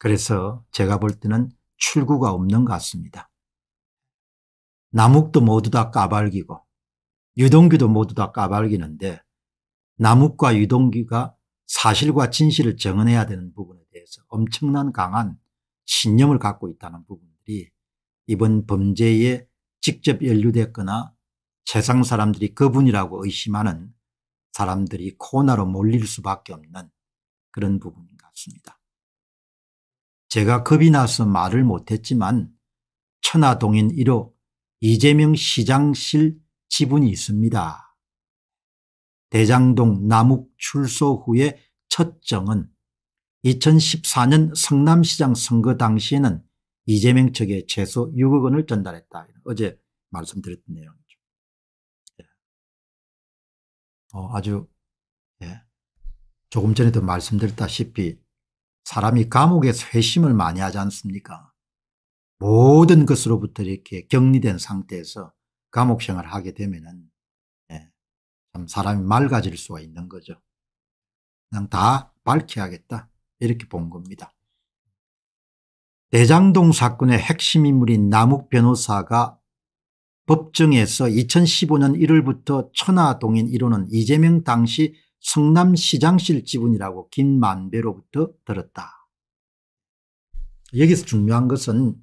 그래서 제가 볼 때는 출구가 없는 것 같습니다. 남욱도 모두 다 까발기고 유동규도 모두 다 까발기는데 남욱과 유동규가 사실과 진실을 정언해야 되는 부분에 대해서 엄청난 강한 신념을 갖고 있다는 부분들이 이번 범죄에 직접 연루됐거나 세상 사람들이 그분이라고 의심하는 사람들이 코너로 몰릴 수밖에 없는 그런 부분인 것 같습니다. 제가 겁이 나서 말을 못했지만 천하동인 1호 이재명 시장실 지분이 있습니다. 대장동 남욱 출소 후의 첫 정은 2014년 성남시장 선거 당시에는 이재명 측에 최소 6억 원을 전달했다. 어제 말씀드렸던 내용이죠. 예. 어, 아주 예. 조금 전에도 말씀드렸다시피 사람이 감옥에서 회심을 많이 하지 않습니까? 모든 것으로부터 이렇게 격리된 상태에서 감옥 생활을 하게 되면은 예, 참 사람이 맑아질 수가 있는 거죠. 그냥 다 밝혀야겠다 이렇게 본 겁니다. 대장동 사건의 핵심 인물인 남욱 변호사가 법정에서 2015년 1월부터 천하동인 이론은 이재명 당시 성남시장실 지분이라고 김만배로부터 들었다. 여기서 중요한 것은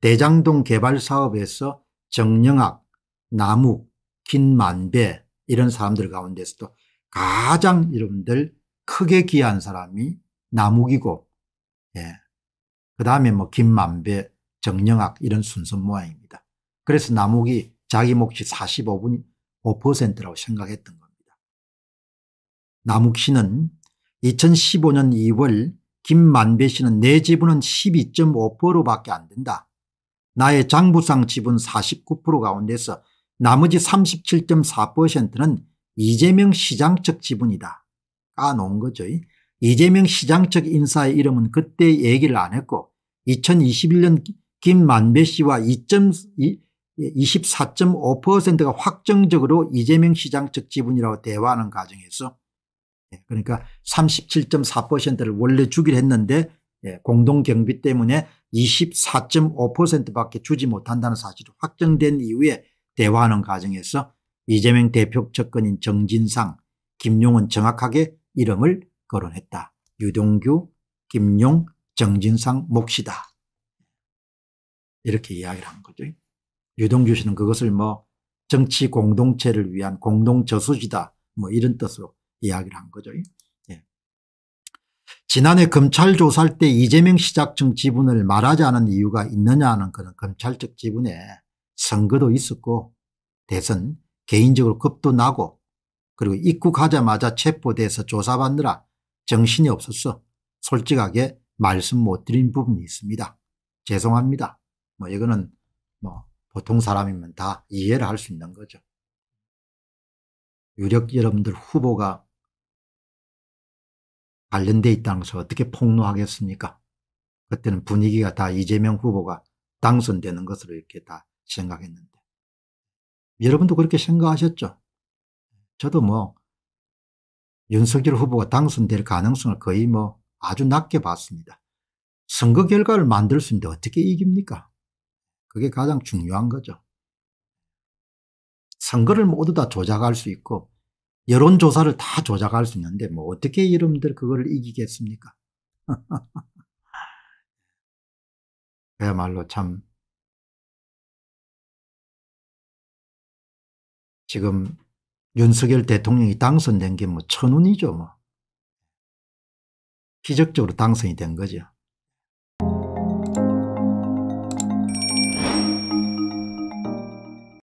대장동 개발 사업에서 정영학, 남욱, 김만배 이런 사람들 가운데서도 가장 여러분들 크게 기여한 사람이 남욱이고 예. 그 다음에 뭐 김만배, 정영학 이런 순서 모양입니다. 그래서 남욱이 자기 몫이 45%라고 생각했던 거예요. 남욱 씨는 2015년 2월 김만배 씨는 내 지분은 12.5%밖에 안 된다. 나의 장부상 지분 49% 가운데서 나머지 37.4%는 이재명 시장 측 지분이다. 까놓은 거죠. 이재명 시장 측 인사의 이름은 그때 얘기를 안 했고 2021년 김만배 씨와 24.5%가 확정적으로 이재명 시장 측 지분이라고 대화하는 과정에서 예, 그러니까 37.4%를 원래 주기로 했는데 예, 공동경비 때문에 24.5%밖에 주지 못한다는 사실이 확정된 이후에 대화하는 과정에서 이재명 대표 측근인 정진상, 김용은 정확하게 이름을 거론했다. 유동규, 김용, 정진상 몫이다. 이렇게 이야기를 한 거죠. 유동규 씨는 그것을 뭐 정치 공동체를 위한 공동저수지다 뭐 이런 뜻으로 이야기를 한 거죠. 예. 지난해 검찰 조사할 때 이재명 시작층 지분을 말하지 않은 이유가 있느냐 하는 그런 검찰적 지분에 선거도 있었고 대선 개인적으로 겁도 나고 그리고 입국하자마자 체포돼서 조사받느라 정신이 없었어 솔직하게 말씀 못 드린 부분이 있습니다. 죄송합니다. 뭐 이거는 뭐 보통 사람이면 다 이해를 할 수 있는 거죠. 유력 여러분들 후보가 관련돼 있다는 것을 어떻게 폭로하겠습니까? 그때는 분위기가 다 이재명 후보가 당선되는 것으로 이렇게 다 생각했는데 여러분도 그렇게 생각하셨죠? 저도 뭐 윤석열 후보가 당선될 가능성을 거의 뭐 아주 낮게 봤습니다. 선거 결과를 만들 수 있는데 어떻게 이깁니까? 그게 가장 중요한 거죠. 선거를 모두 다 조작할 수 있고 여론조사를 다 조작할 수 있는데 뭐 어떻게 이름들 그걸 이기겠습니까? 그야말로 참 지금 윤석열 대통령이 당선된 게 뭐 천운이죠 뭐. 기적적으로 당선이 된 거죠.